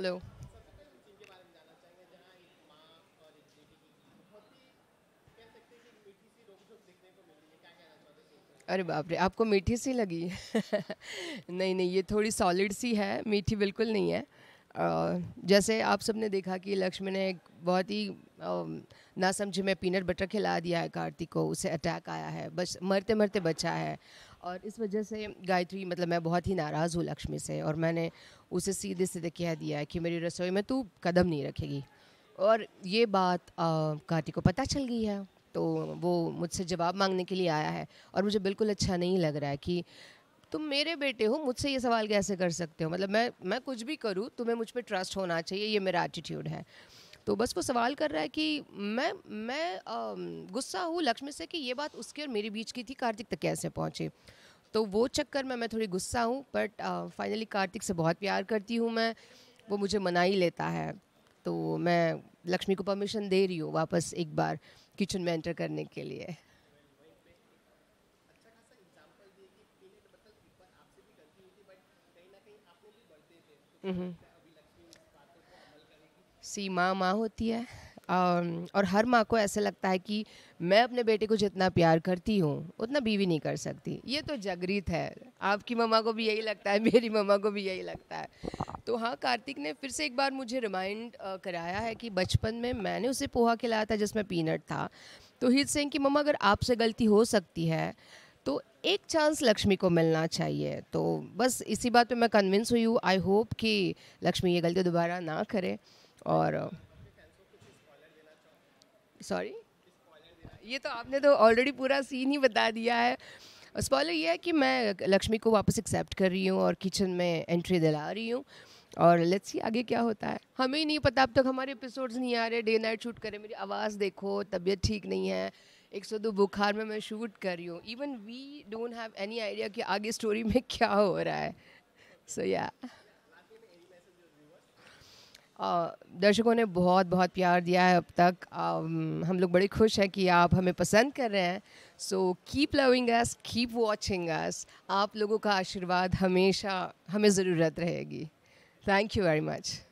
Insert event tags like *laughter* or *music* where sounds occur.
Hello अरे बाप रे आपको मीठी सी लगी *laughs* नहीं नहीं ये थोड़ी सॉलिड सी है मीठी बिल्कुल नहीं है Uh, जैसे आप सबने देखा कि लक्ष्मी ने एक बहुत ही ना समझे में पीनट बटर खिला दिया है कार्तिक को उसे अटैक आया है बच मरते मरते बचा है और इस वजह से गायत्री मतलब मैं बहुत ही नाराज़ हूँ लक्ष्मी से और मैंने उसे सीधे सीधे कह दिया है कि मेरी रसोई में तू कदम नहीं रखेगी और ये बात कार्तिक को पता चल गई है तो वो मुझसे जवाब मांगने के लिए आया है और मुझे बिल्कुल अच्छा नहीं लग रहा है कि तुम मेरे बेटे हो मुझसे ये सवाल कैसे कर सकते हो मतलब मैं मैं कुछ भी करूँ तुम्हें मुझ पर ट्रस्ट होना चाहिए ये मेरा एटीट्यूड है तो बस वो सवाल कर रहा है कि मैं मैं गुस्सा हूँ लक्ष्मी से कि ये बात उसके और मेरे बीच की थी कार्तिक तक कैसे पहुँचे तो वो चक्कर में मैं थोड़ी गुस्सा हूँ बट फाइनली कार्तिक से बहुत प्यार करती हूँ मैं वो मुझे मना ही लेता है तो मैं लक्ष्मी को परमिशन दे रही हूँ वापस एक बार किचन में एंटर करने के लिए mm-hmm. सी माँ माँ होती है और हर माँ को ऐसा लगता है कि मैं अपने बेटे को जितना प्यार करती हूँ उतना बीवी नहीं कर सकती ये तो जगरीत है आपकी मम्मा को भी यही लगता है मेरी मम्मा को भी यही लगता है तो हाँ कार्तिक ने फिर से एक बार मुझे रिमाइंड कराया है कि बचपन में मैंने उसे पोहा खिलाया था जिसमें पीनट था तो हित सिंह की मम्मा अगर आपसे गलती हो सकती है तो एक चांस लक्ष्मी को मिलना चाहिए तो बस इसी बात पे मैं कन्विंस हुई हूँ आई होप कि लक्ष्मी ये गलती दोबारा ना करे और सॉरी ये तो आपने तो ऑलरेडी पूरा सीन ही बता दिया है स्पॉलर ये है कि मैं लक्ष्मी को वापस एक्सेप्ट कर रही हूँ और किचन में एंट्री दिला रही हूँ और लेट्स सी आगे क्या होता है हमें ही नहीं पता अब तक हमारे एपिसोड्स नहीं आ रहे डे नाइट शूट करें मेरी आवाज़ देखो तबीयत ठीक नहीं है एक सौ दो बुखार में मैं शूट कर रही हूँ even we don't have any idea कि आगे स्टोरी में क्या हो रहा है सो so, या yeah. दर्शकों ने बहुत बहुत प्यार दिया है अब तक हम लोग बड़े खुश हैं कि आप हमें पसंद कर रहे हैं so keep loving us keep watching us आप लोगों का आशीर्वाद हमेशा हमें ज़रूरत रहेगी थैंक यू वेरी मच